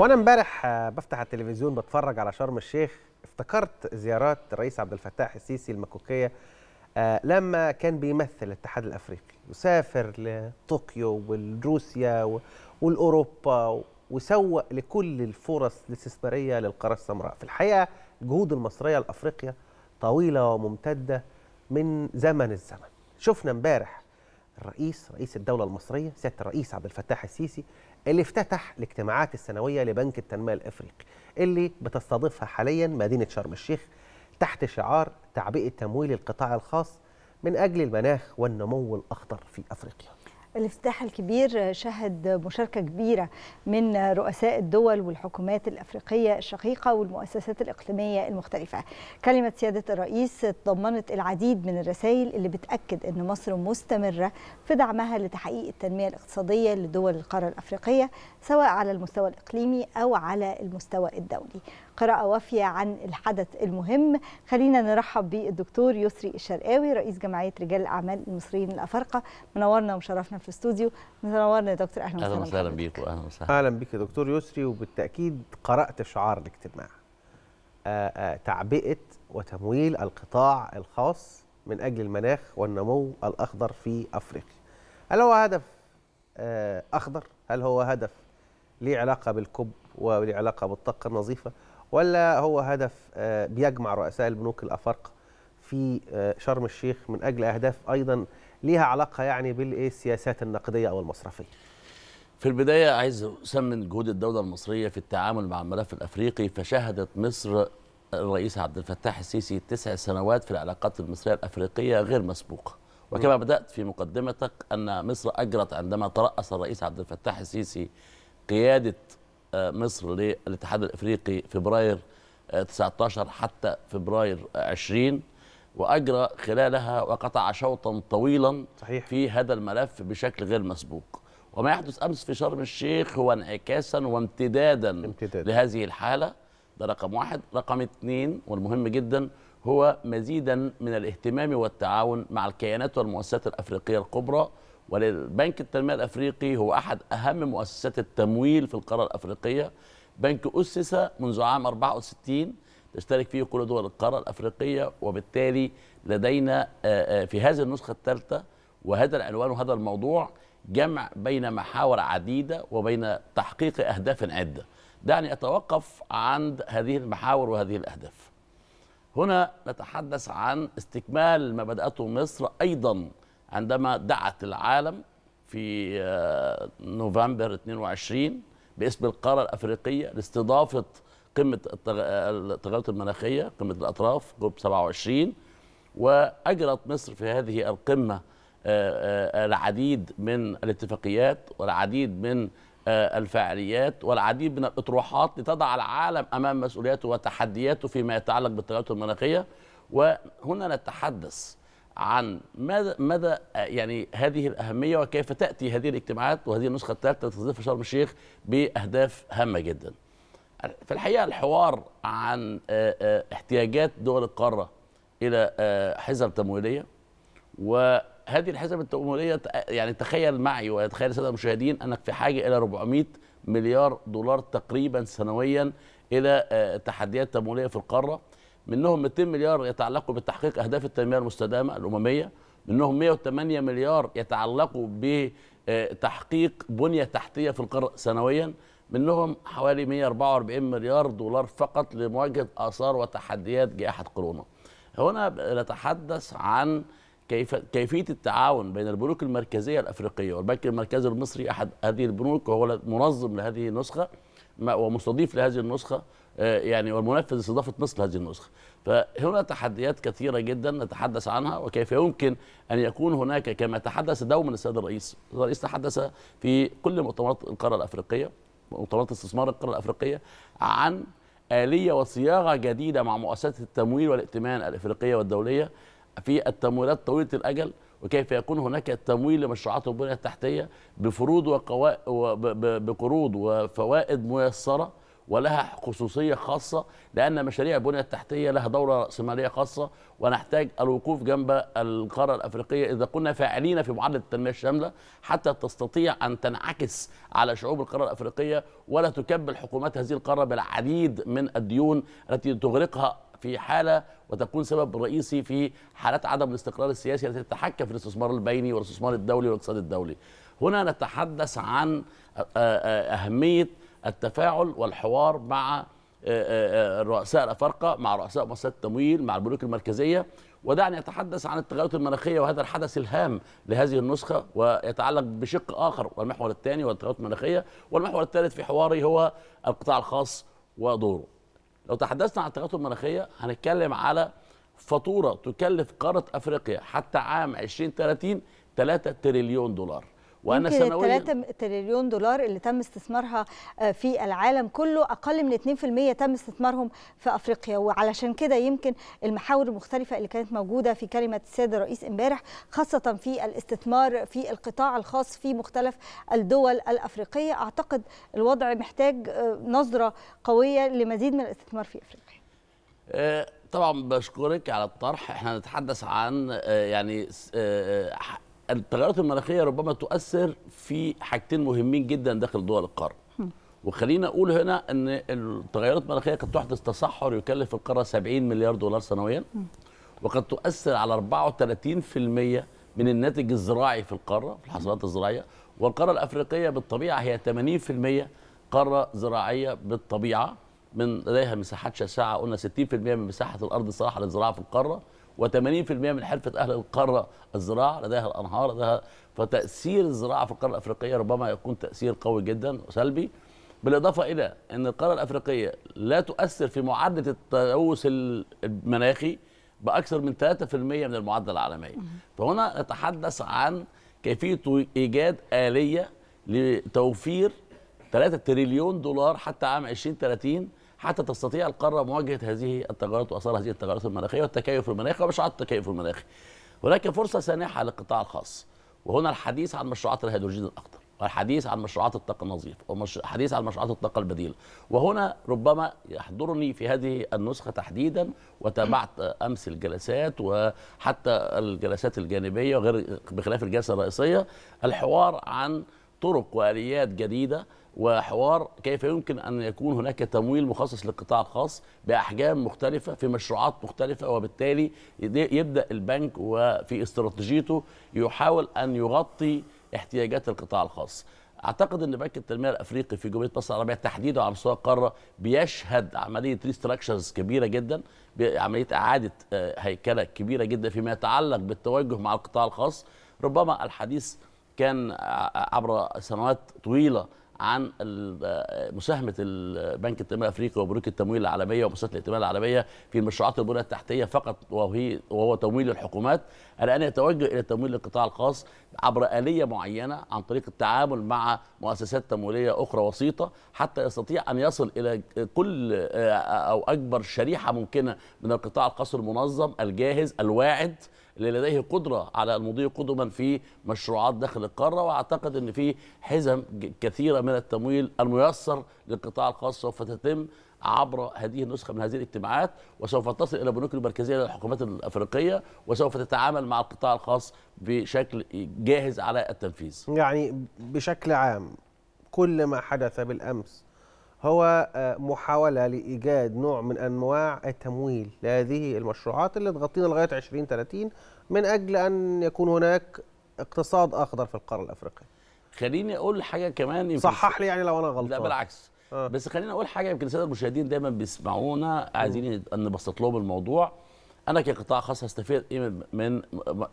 وانا امبارح آه، بفتح التلفزيون بتفرج على شرم الشيخ افتكرت زيارات الرئيس عبد الفتاح السيسي المكوكيه آه، لما كان بيمثل الاتحاد الافريقي يسافر لطوكيو والروسيا والاوروبا وسوق لكل الفرص الاستثماريه للقاره السمراء في الحقيقه الجهود المصريه لافريقيا طويله وممتده من زمن الزمن شفنا امبارح الرئيس رئيس الدوله المصريه سياده الرئيس عبد الفتاح السيسي اللي افتتح الاجتماعات السنوية لبنك التنمية الإفريقي اللي بتستضيفها حاليا مدينة شرم الشيخ تحت شعار تعبئة تمويل القطاع الخاص من أجل المناخ والنمو الأخضر في أفريقيا الافتتاح الكبير شهد مشاركة كبيرة من رؤساء الدول والحكومات الأفريقية الشقيقة والمؤسسات الإقليمية المختلفة كلمة سيادة الرئيس تضمنت العديد من الرسائل اللي بتأكد أن مصر مستمرة في دعمها لتحقيق التنمية الاقتصادية لدول القارة الأفريقية سواء على المستوى الإقليمي أو على المستوى الدولي قراءة وافية عن الحدث المهم خلينا نرحب بالدكتور يسري الشرقاوي رئيس جمعية رجال الأعمال المصريين الأفارقة منورنا ومشرفنا في الاستوديو منورنا يا دكتور أهلا وسهلا أهلا وسهلا بيك أهلا وسهلا أهلا بيك يا دكتور يسري وبالتأكيد قرأت شعار الاجتماع آه، آه، تعبئة وتمويل القطاع الخاص من أجل المناخ والنمو الأخضر في أفريقيا هل هو هدف آه، أخضر؟ هل هو هدف ليه علاقة بالكب وليه علاقة بالطاقة النظيفة؟ ولا هو هدف آه، بيجمع رؤساء البنوك الافارقه في آه، شرم الشيخ من اجل اهداف ايضا ليها علاقه يعني بالسياسات النقديه او المصرفيه في البداية عايز أسمن جهود الدولة المصرية في التعامل مع الملف الأفريقي فشهدت مصر الرئيس عبد الفتاح السيسي تسع سنوات في العلاقات المصرية الأفريقية غير مسبوقة وكما بدأت في مقدمتك أن مصر أجرت عندما ترأس الرئيس عبد الفتاح السيسي قيادة مصر للاتحاد الافريقي فبراير 19 آه، حتى فبراير 20 آه، واجرى خلالها وقطع شوطا طويلا صحيح. في هذا الملف بشكل غير مسبوق وما يحدث امس في شرم الشيخ هو انعكاسا وامتدادا امتداد. لهذه الحاله ده رقم واحد رقم اثنين والمهم جدا هو مزيدا من الاهتمام والتعاون مع الكيانات والمؤسسات الافريقيه الكبرى وللبنك التنمية الأفريقي هو أحد أهم مؤسسات التمويل في القارة الأفريقية بنك أسس منذ عام 64 تشترك فيه كل دول القارة الأفريقية وبالتالي لدينا آه، آه، في هذه النسخة الثالثة وهذا العنوان وهذا الموضوع جمع بين محاور عديدة وبين تحقيق أهداف عدة دعني أتوقف عند هذه المحاور وهذه الأهداف هنا نتحدث عن استكمال ما بدأته مصر أيضا عندما دعت العالم في آه، نوفمبر 22 باسم القارة الأفريقية لاستضافة قمة آه، التغيرات المناخية قمة الأطراف جوب 27 وأجرت مصر في هذه القمة آه، العديد من الاتفاقيات والعديد من الفعاليات والعديد من الأطروحات لتضع العالم أمام مسؤولياته وتحدياته فيما يتعلق بالتغيرات المناخية وهنا نتحدث عن ماذا ماذا يعني هذه الاهميه وكيف تاتي هذه الاجتماعات وهذه النسخه الثالثه تستضيف شرم الشيخ باهداف هامه جدا. في الحقيقه الحوار عن آه، آه، احتياجات دول القاره الى آه، حزب تمويليه وهذه الحزب التمويليه يعني تخيل معي وتخيل الساده المشاهدين انك في حاجه الى 400 مليار دولار تقريبا سنويا الى تحديات تمويليه في القاره منهم 200 مليار يتعلقوا بتحقيق اهداف التنميه المستدامه الامميه منهم 108 مليار يتعلقوا بتحقيق آه، بنيه تحتيه في القرى سنويا منهم حوالي 144 مليار دولار فقط لمواجهه اثار وتحديات جائحه كورونا. هنا نتحدث عن كيف كيفيه التعاون بين البنوك المركزيه الافريقيه والبنك المركزي المصري احد هذه البنوك وهو منظم لهذه النسخه ومستضيف لهذه النسخه آه، يعني والمنفذ استضافه مصر لهذه النسخه. فهنا تحديات كثيرة جدا نتحدث عنها وكيف يمكن أن يكون هناك كما تحدث دوما السيد الرئيس السيد الرئيس تحدث في كل مؤتمرات القارة الأفريقية مؤتمرات استثمار القارة الأفريقية عن آلية وصياغة جديدة مع مؤسسات التمويل والائتمان الأفريقية والدولية في التمويلات طويلة الأجل وكيف يكون هناك تمويل لمشروعات البنية التحتية بفروض وقوا... بقروض وفوائد ميسرة ولها خصوصيه خاصه لان مشاريع البنيه التحتيه لها دوره راسماليه خاصه ونحتاج الوقوف جنب القاره الافريقيه اذا كنا فاعلين في معادله التنميه الشامله حتى تستطيع ان تنعكس على شعوب القاره الافريقيه ولا تكبل حكومات هذه القاره بالعديد من الديون التي تغرقها في حاله وتكون سبب رئيسي في حالات عدم الاستقرار السياسي التي تتحكم في الاستثمار البيني والاستثمار الدولي والاقتصاد الدولي. هنا نتحدث عن اهميه التفاعل والحوار مع آه، آه، آه، رؤساء الافارقه مع رؤساء مؤسسات التمويل مع البنوك المركزيه ودعني اتحدث عن التغيرات المناخيه وهذا الحدث الهام لهذه النسخه ويتعلق بشق اخر والمحور الثاني والتغيرات المناخيه والمحور الثالث في حواري هو القطاع الخاص ودوره. لو تحدثنا عن التغيرات المناخيه هنتكلم على فاتوره تكلف قاره افريقيا حتى عام 2030 3 تريليون دولار. وانا سنويا 3 تريليون دولار اللي تم استثمارها آه، في العالم كله اقل من 2% تم استثمارهم في افريقيا وعلشان كده يمكن المحاور المختلفه اللي كانت موجوده في كلمه السيد الرئيس امبارح خاصه في الاستثمار في القطاع الخاص في مختلف الدول الافريقيه اعتقد الوضع محتاج آه، نظره قويه لمزيد من الاستثمار في افريقيا آه، طبعا بشكرك على الطرح احنا نتحدث عن يعني التغيرات المناخيه ربما تؤثر في حاجتين مهمين جدا داخل دول القاره وخلينا اقول هنا ان التغيرات المناخيه قد تحدث تصحر يكلف القاره 70 مليار دولار سنويا وقد تؤثر على 34% من الناتج الزراعي في القاره في الحصادات الزراعيه والقاره الافريقيه بالطبيعه هي 80% قاره زراعيه بالطبيعه من لديها مساحات شاسعه قلنا 60% من مساحه الارض الصراحه للزراعه في القاره و80% من حرفه اهل القاره الزراعه لديها الانهار لديها فتاثير الزراعه في القاره الافريقيه ربما يكون تاثير قوي جدا وسلبي بالاضافه الى ان القاره الافريقيه لا تؤثر في معدل التلوث المناخي باكثر من 3% من المعدل العالمي فهنا نتحدث عن كيفيه ايجاد اليه لتوفير 3 تريليون دولار حتى عام 2030 حتى تستطيع القاره مواجهه هذه التغيرات واثار هذه التغيرات المناخيه والتكيف المناخي ومشروعات التكيف المناخي. هناك فرصه سانحه للقطاع الخاص وهنا الحديث عن مشروعات الهيدروجين الاخضر والحديث عن مشروعات الطاقه النظيفه والحديث عن مشروعات الطاقه البديله وهنا ربما يحضرني في هذه النسخه تحديدا وتابعت امس الجلسات وحتى الجلسات الجانبيه وغير بخلاف الجلسه الرئيسيه الحوار عن طرق واليات جديده وحوار كيف يمكن ان يكون هناك تمويل مخصص للقطاع الخاص باحجام مختلفه في مشروعات مختلفه وبالتالي يبدا البنك وفي استراتيجيته يحاول ان يغطي احتياجات القطاع الخاص. اعتقد ان بنك التنميه الافريقي في جمهوريه مصر العربيه تحديدا على مستوى القاره بيشهد عمليه ريستراكشرز كبيره جدا عمليه اعاده آه، هيكله كبيره جدا فيما يتعلق بالتوجه مع القطاع الخاص ربما الحديث كان عبر سنوات طويله عن مساهمه البنك التنميه الافريقي وبنوك التمويل العالميه ومؤسسات الائتمان العالميه في مشروعات البنيه التحتيه فقط وهي وهو تمويل الحكومات الان يتوجه الى تمويل القطاع الخاص عبر اليه معينه عن طريق التعامل مع مؤسسات تمويليه اخرى وسيطه حتى يستطيع ان يصل الى كل آه، او اكبر شريحه ممكنه من القطاع الخاص المنظم الجاهز الواعد لديه قدره على المضي قدما في مشروعات داخل القاره واعتقد ان في حزم كثيره من التمويل الميسر للقطاع الخاص سوف تتم عبر هذه النسخه من هذه الاجتماعات وسوف تصل الى بنوك المركزيه للحكومات الافريقيه وسوف تتعامل مع القطاع الخاص بشكل جاهز على التنفيذ. يعني بشكل عام كل ما حدث بالامس هو آه، محاولة لإيجاد نوع من أنواع التمويل لهذه المشروعات اللي تغطينا لغاية 2030 من أجل أن يكون هناك اقتصاد أخضر في القارة الأفريقية خليني أقول حاجة كمان صحح لي يعني لو أنا غلطان لا بالعكس آه. بس خليني أقول حاجة يمكن السادة المشاهدين دايما بيسمعونا عايزين نبسط لهم الموضوع انا كقطاع خاص هستفيد ايه من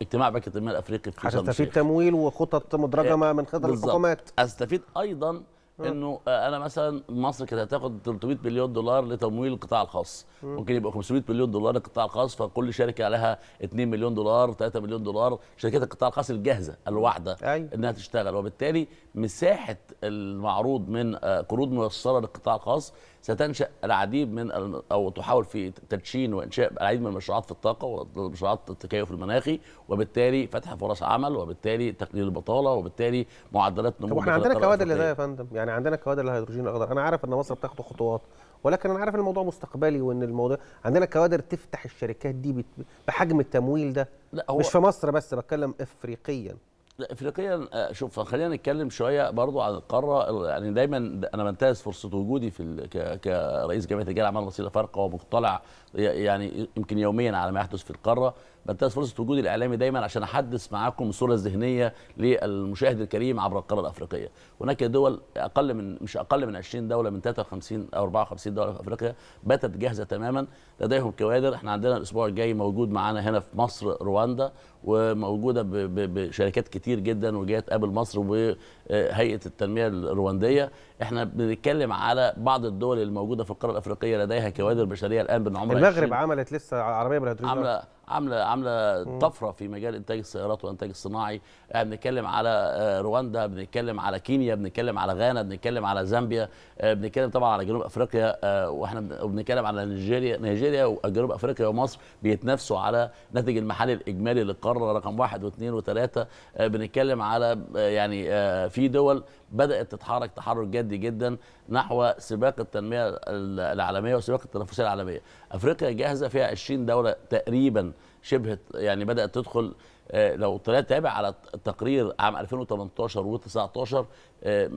اجتماع بنك التنميه الافريقي في هتستفيد تمويل وخطط مدرجه إيه، من خلال الحكومات هستفيد ايضا اه. انه آه، انا مثلا مصر كانت هتاخد 300 مليون دولار لتمويل القطاع الخاص ممكن يبقى 500 مليون دولار للقطاع الخاص فكل شركه عليها 2 مليون دولار 3 مليون دولار شركات القطاع الخاص الجاهزه الواحده انها تشتغل وبالتالي مساحه المعروض من آه، قروض ميسره للقطاع الخاص ستنشا العديد من او تحاول في تدشين وانشاء العديد من المشروعات في الطاقه ومشروعات التكيف المناخي وبالتالي فتح فرص عمل وبالتالي تقليل البطاله وبالتالي معدلات نمو طب احنا عندنا كوادر لده يا فندم يعني عندنا كوادر للهيدروجين الاخضر انا عارف ان مصر بتاخد خطوات ولكن انا عارف ان الموضوع مستقبلي وان الموضوع عندنا كوادر تفتح الشركات دي بحجم التمويل ده لا هو مش في مصر بس بتكلم افريقيا افريقيا آه، شوف خلينا نتكلم شويه برضو عن القاره يعني دايما انا بنتهز فرصه وجودي في كرئيس جمعيه رجال اعمال مصر ومطلع يعني يمكن يوميا على ما يحدث في القاره بنتهز فرصه وجودي الاعلامي دايما عشان احدث معاكم الصوره الذهنيه للمشاهد الكريم عبر القاره الافريقيه هناك دول اقل من مش اقل من 20 دوله من 53 او 54 دوله في افريقيا باتت جاهزه تماما لديهم كوادر احنا عندنا الاسبوع الجاي موجود معانا هنا في مصر رواندا وموجوده بشركات كتير جدا وجهات ابل مصر وهيئه التنميه الروانديه احنا بنتكلم على بعض الدول الموجوده في القاره الافريقيه لديها كوادر بشريه الان بنعمر المغرب عملت لسه عربيه بالهيدروجين عامله عامله عامله طفره في مجال انتاج السيارات والانتاج الصناعي بنتكلم على آه، رواندا بنتكلم على كينيا بنتكلم على غانا بنتكلم على زامبيا آه، بنتكلم طبعا على جنوب افريقيا آه، واحنا بنتكلم على نيجيريا نيجيريا وجنوب افريقيا ومصر بيتنافسوا على ناتج المحلي الاجمالي للقاره رقم واحد واثنين وثلاثه بنتكلم على يعني في دول بدات تتحرك تحرك جدي جدا نحو سباق التنميه العالميه وسباق التنافسيه العالميه افريقيا جاهزه فيها 20 دوله تقريبا شبه يعني بدات تدخل آه، لو طلعت تابع على التقرير عام 2018 و19 آه،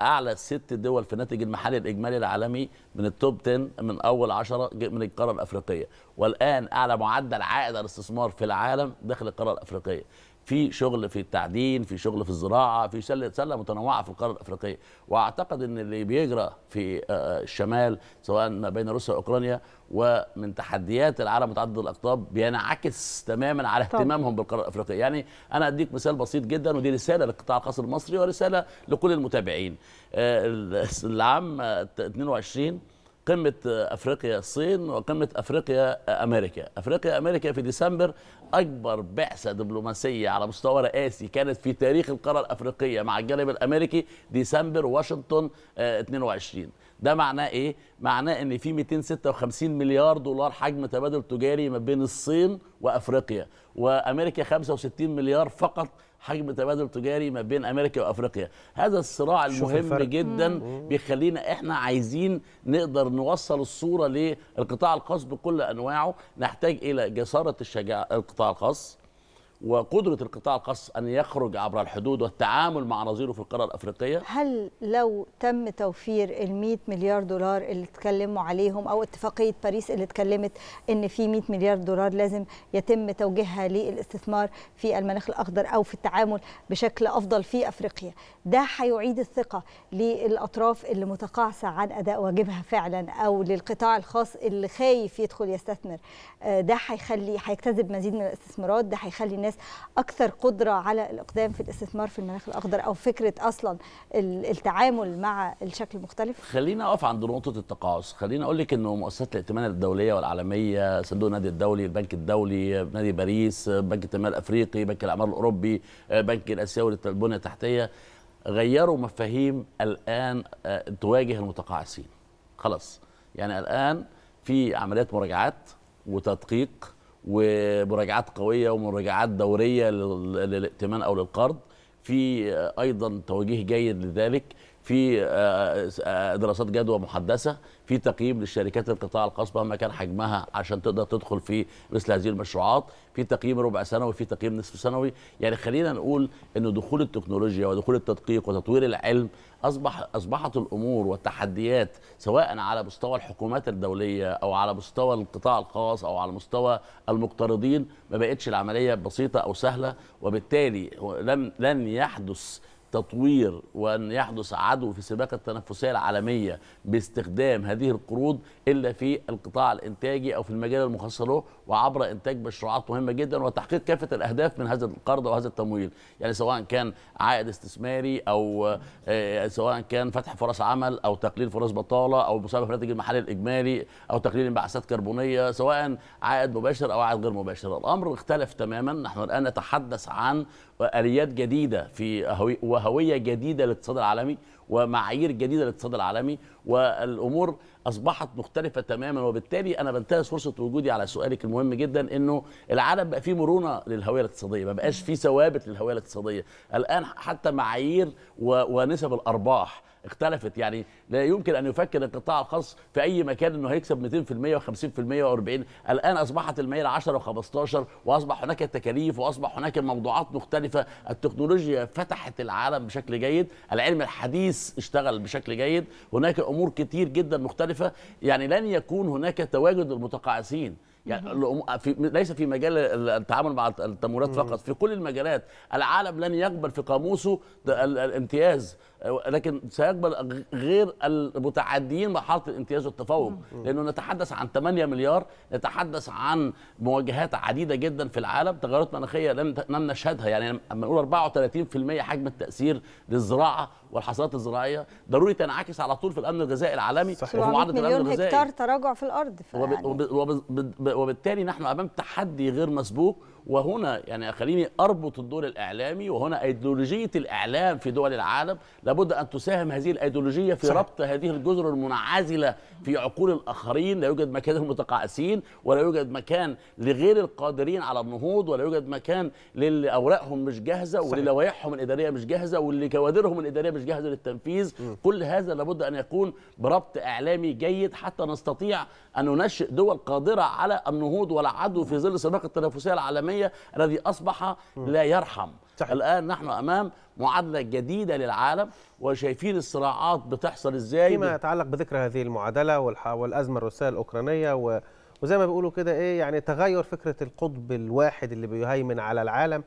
اعلى ست دول في الناتج المحلي الاجمالي العالمي من التوب 10 من اول 10 من القاره الافريقيه والان اعلى معدل عائد الاستثمار في العالم داخل القاره الافريقيه في شغل في التعدين في شغل في الزراعه في سله سله متنوعه في القاره الافريقيه واعتقد ان اللي بيجرى في آه، آه، الشمال سواء ما بين روسيا واوكرانيا ومن تحديات العالم متعدد الاقطاب بينعكس تماما على اهتمامهم بالقاره الافريقيه يعني انا اديك مثال بسيط جدا ودي رساله للقطاع الخاص المصري ورساله لكل المتابعين آه، العام 22 قمه افريقيا الصين وقمه افريقيا امريكا افريقيا امريكا في ديسمبر اكبر بعثه دبلوماسيه على مستوى رئاسي كانت في تاريخ القاره الافريقيه مع الجانب الامريكي ديسمبر واشنطن 22 آه، ده معناه ايه معناه ان في 256 مليار دولار حجم تبادل تجاري ما بين الصين وافريقيا وامريكا 65 مليار فقط حجم تبادل تجاري ما بين امريكا وافريقيا هذا الصراع المهم جدا بيخلينا احنا عايزين نقدر نوصل الصوره للقطاع الخاص بكل انواعه نحتاج الى جساره الشجاعه القطاع الخاص وقدرة القطاع الخاص أن يخرج عبر الحدود والتعامل مع نظيره في القارة الأفريقية؟ هل لو تم توفير ال 100 مليار دولار اللي اتكلموا عليهم أو اتفاقية باريس اللي اتكلمت أن في 100 مليار دولار لازم يتم توجيهها للاستثمار في المناخ الأخضر أو في التعامل بشكل أفضل في أفريقيا، ده هيعيد الثقة للأطراف اللي متقاعسة عن أداء واجبها فعلا أو للقطاع الخاص اللي خايف يدخل يستثمر، آه، ده هيخلي هيجتذب مزيد من الاستثمارات، ده هيخلي الناس اكثر قدره على الاقدام في الاستثمار في المناخ الاخضر او فكره اصلا التعامل مع الشكل المختلف خلينا اقف عند نقطه التقاعس خلينا اقول لك انه مؤسسات الائتمان الدوليه والعالميه صندوق النادي الدولي البنك الدولي نادي باريس بنك التنميه الافريقي بنك الاعمال الاوروبي بنك الاسيوي للبنيه التحتيه غيروا مفاهيم الان آه، تواجه المتقاعسين خلاص يعني الان في عمليات مراجعات وتدقيق ومراجعات قويه ومراجعات دوريه للائتمان او للقرض في ايضا توجيه جيد لذلك في آه، آه، دراسات جدوى محدثه في تقييم للشركات القطاع الخاص مهما كان حجمها عشان تقدر تدخل في مثل هذه المشروعات في تقييم ربع سنوي في تقييم نصف سنوي يعني خلينا نقول ان دخول التكنولوجيا ودخول التدقيق وتطوير العلم اصبح اصبحت الامور والتحديات سواء على مستوى الحكومات الدوليه او على مستوى القطاع الخاص او على مستوى المقترضين ما بقتش العمليه بسيطه او سهله وبالتالي لم لن يحدث تطوير وأن يحدث عدو في سباق التنافسية العالمية باستخدام هذه القروض إلا في القطاع الإنتاجي أو في المجال المخصص له وعبر إنتاج مشروعات مهمة جدا وتحقيق كافة الأهداف من هذا القرض وهذا التمويل يعني سواء كان عائد استثماري أو آه، آه، سواء كان فتح فرص عمل أو تقليل فرص بطالة أو مساهمة في الناتج المحلي الإجمالي أو تقليل انبعاثات كربونية سواء عائد مباشر أو عائد غير مباشر الأمر اختلف تماما نحن الآن نتحدث عن آليات جديدة في هويه جديده للاقتصاد العالمي ومعايير جديده للاقتصاد العالمي والامور اصبحت مختلفه تماما وبالتالي انا بنتهز فرصه وجودي على سؤالك المهم جدا انه العالم بقى فيه مرونه للهويه الاقتصاديه ما بقاش فيه ثوابت للهويه الاقتصاديه الان حتى معايير ونسب الارباح اختلفت يعني لا يمكن ان يفكر القطاع الخاص في اي مكان انه هيكسب 200% و50% و40 الان اصبحت المعايير 10 و15 واصبح هناك تكاليف واصبح هناك موضوعات مختلفه التكنولوجيا فتحت العالم بشكل جيد العلم الحديث اشتغل بشكل جيد هناك امور كتير جدا مختلفه يعني لن يكون هناك تواجد للمتقاعسين يعني في ليس في مجال التعامل مع التمويلات فقط في كل المجالات العالم لن يقبل في قاموسه الامتياز لكن سيقبل غير المتعديين مرحله الامتياز والتفوق لانه نتحدث عن 8 مليار نتحدث عن مواجهات عديده جدا في العالم تغيرات مناخيه لم نشهدها يعني لما نقول 34% حجم التاثير للزراعه والحصادات الزراعيه ضروري تنعكس على طول في الامن الغذائي العالمي صحيح. وفي معدل الامن الغذائي مليون هكتار تراجع في الارض وب... وب... وب... وبالتالي نحن امام تحدي غير مسبوق وهنا يعني خليني اربط الدور الاعلامي وهنا ايديولوجيه الاعلام في دول العالم لابد ان تساهم هذه الايديولوجيه في صحيح. ربط هذه الجزر المنعزله في عقول الاخرين لا يوجد مكان للمتقاعسين ولا يوجد مكان لغير القادرين على النهوض ولا يوجد مكان للي اوراقهم مش جاهزه وللوائحهم الاداريه مش جاهزه واللي كوادرهم الاداريه مش جاهزه للتنفيذ م. كل هذا لابد ان يكون بربط اعلامي جيد حتى نستطيع ان ننشئ دول قادره على النهوض والعدو في ظل السباق التنافسيه العالميه الوطنية الذي أصبح لا يرحم صحيح. الآن نحن أمام معادلة جديدة للعالم وشايفين الصراعات بتحصل إزاي فيما يتعلق بذكر هذه المعادلة والأزمة الروسية الأوكرانية و... وزي ما بيقولوا كده إيه يعني تغير فكرة القطب الواحد اللي بيهيمن على العالم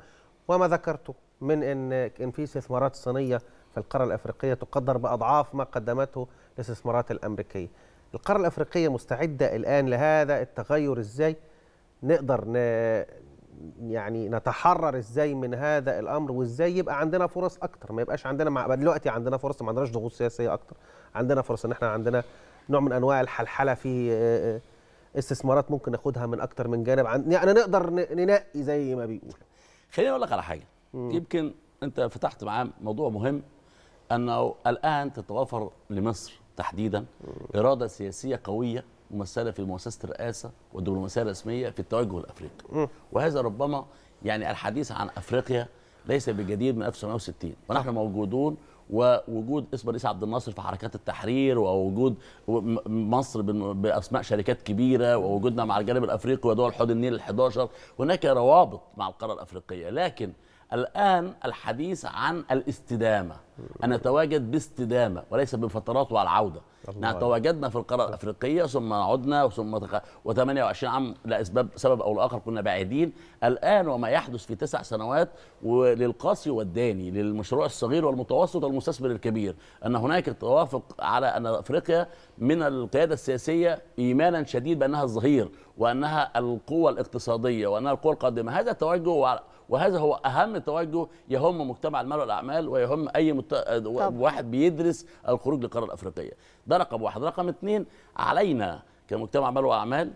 وما ذكرته من ان ان في استثمارات صينيه في القاره الافريقيه تقدر باضعاف ما قدمته الاستثمارات الامريكيه. القاره الافريقيه مستعده الان لهذا التغير ازاي؟ نقدر يعني نتحرر ازاي من هذا الامر وازاي يبقى عندنا فرص اكتر ما يبقاش عندنا مع دلوقتي عندنا فرص ما عندناش ضغوط سياسيه اكتر عندنا فرص ان احنا عندنا نوع من انواع الحلحله في استثمارات ممكن ناخدها من اكتر من جانب يعني نقدر ننقي زي ما بيقول خليني اقول لك على حاجه مم. يمكن انت فتحت معاه موضوع مهم انه الان تتوافر لمصر تحديدا اراده سياسيه قويه ممثله في مؤسسه الرئاسه والدبلوماسيه الرسميه في التوجه الافريقي وهذا ربما يعني الحديث عن افريقيا ليس بجديد من 1960 ونحن موجودون ووجود اسم الرئيس عبد الناصر في حركات التحرير ووجود مصر باسماء شركات كبيره ووجودنا مع الجانب الافريقي ودول حوض النيل ال 11 هناك روابط مع القاره الافريقيه لكن الآن الحديث عن الاستدامة أن نتواجد باستدامة وليس بفترات وعلى العودة نحن نعم، تواجدنا في القارة الأفريقية ثم عدنا ثم تخ... و28 عام لأسباب سبب أو لآخر كنا بعيدين الآن وما يحدث في تسع سنوات وللقاسي والداني للمشروع الصغير والمتوسط والمستثمر الكبير أن هناك توافق على أن أفريقيا من القيادة السياسية إيمانا شديد بأنها الظهير وأنها القوة الاقتصادية وأنها القوة القادمة هذا التوجه وهذا هو اهم توجه يهم مجتمع المال والاعمال ويهم اي مت... آه، واحد بيدرس الخروج للقاره الافريقيه ده رقم واحد رقم اثنين علينا كمجتمع مال واعمال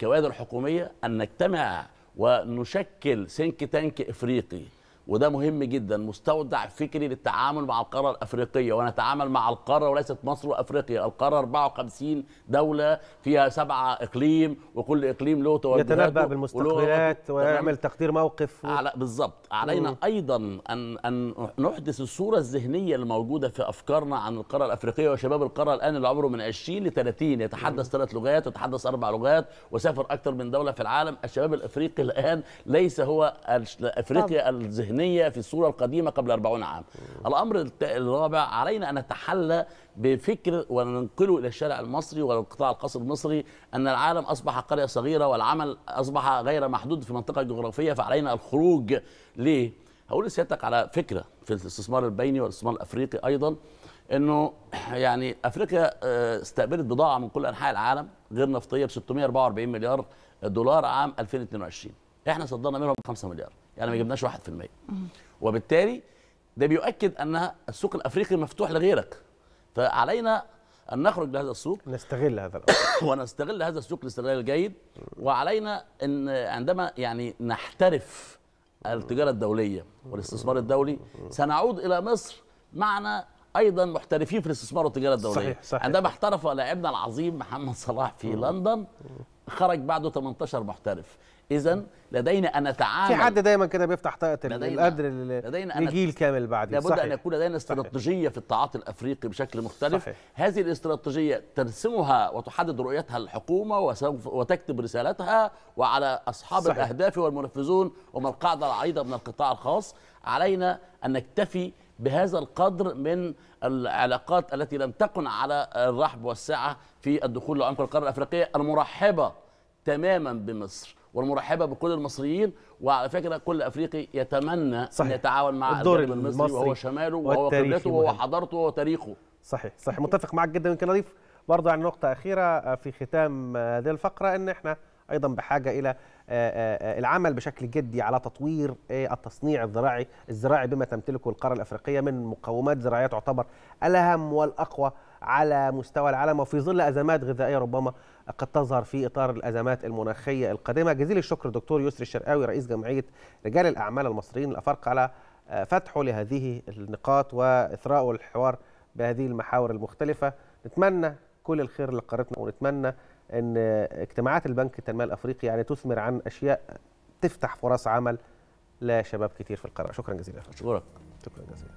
كوادر حكوميه ان نجتمع ونشكل سينك تانك افريقي وده مهم جدا مستودع فكري للتعامل مع القاره الافريقيه ونتعامل مع القاره وليست مصر وافريقيا القاره 54 دوله فيها سبعه اقليم وكل اقليم له توجهاته يتنبأ بالمستقبلات ويعمل تقدير موقف و... على بالظبط علينا مم. ايضا ان ان نحدث الصوره الذهنيه الموجوده في افكارنا عن القاره الافريقيه وشباب القاره الان اللي عمره من 20 ل 30 يتحدث ثلاث لغات يتحدث اربع لغات وسافر اكثر من دوله في العالم الشباب الافريقي الان ليس هو افريقيا الذهنيه الذهنية في الصورة القديمة قبل 40 عام الأمر الرابع علينا أن نتحلى بفكر وننقله إلى الشارع المصري والقطاع القصر المصري أن العالم أصبح قرية صغيرة والعمل أصبح غير محدود في منطقة جغرافية فعلينا الخروج ليه؟ هقول لسيادتك على فكرة في الاستثمار البيني والاستثمار الأفريقي أيضا انه يعني افريقيا آه، استقبلت بضاعه من كل انحاء العالم غير نفطيه ب 644 مليار دولار عام 2022 احنا صدرنا منهم 5 مليار يعني ما جبناش 1% وبالتالي ده بيؤكد ان السوق الافريقي مفتوح لغيرك فعلينا ان نخرج لهذا السوق نستغل هذا ونستغل هذا السوق الاستغلال الجيد وعلينا ان عندما يعني نحترف التجاره الدوليه والاستثمار الدولي سنعود الى مصر معنا ايضا محترفين في الاستثمار والتجاره الدوليه صحيح صحيح. عندما احترف لاعبنا العظيم محمد صلاح في لندن خرج بعده 18 محترف اذا لدينا ان نتعامل في حد دايما كده بيفتح طاقه القدر لجيل كامل بعد لابد صحيح. ان يكون لدينا استراتيجيه صحيح. في التعاطي الافريقي بشكل مختلف صحيح. هذه الاستراتيجيه ترسمها وتحدد رؤيتها الحكومه وسوف وتكتب رسالتها وعلى اصحاب صحيح. الاهداف والمنفذون وما القاعده العريضه من القطاع الخاص علينا ان نكتفي بهذا القدر من العلاقات التي لم تكن على الرحب والسعه في الدخول لعمق القاره الافريقيه المرحبه تماما بمصر والمرحبه بكل المصريين وعلى فكره كل افريقي يتمنى صحيح. ان يتعاون مع الدور المصري, المصري وهو شماله وهو قبلته وهو حضارته وهو تاريخه صحيح صحيح متفق معك جدا يمكن اضيف برضه يعني نقطه اخيره آه، في ختام آه، هذه الفقره ان احنا ايضا بحاجه الى آه، العمل بشكل جدي على تطوير التصنيع الزراعي الزراعي بما تمتلكه القاره الافريقيه من مقومات زراعيه تعتبر الاهم والاقوى على مستوى العالم وفي ظل ازمات غذائيه ربما قد تظهر في اطار الازمات المناخيه القادمه جزيل الشكر دكتور يسري الشرقاوي رئيس جمعيه رجال الاعمال المصريين الافارقه على فتحه لهذه النقاط واثراء الحوار بهذه المحاور المختلفه نتمنى كل الخير لقارتنا ونتمنى ان اجتماعات البنك التنميه الافريقي يعني تثمر عن اشياء تفتح فرص عمل لشباب كتير في القاره شكرا جزيلا شكرا شكرا جزيلا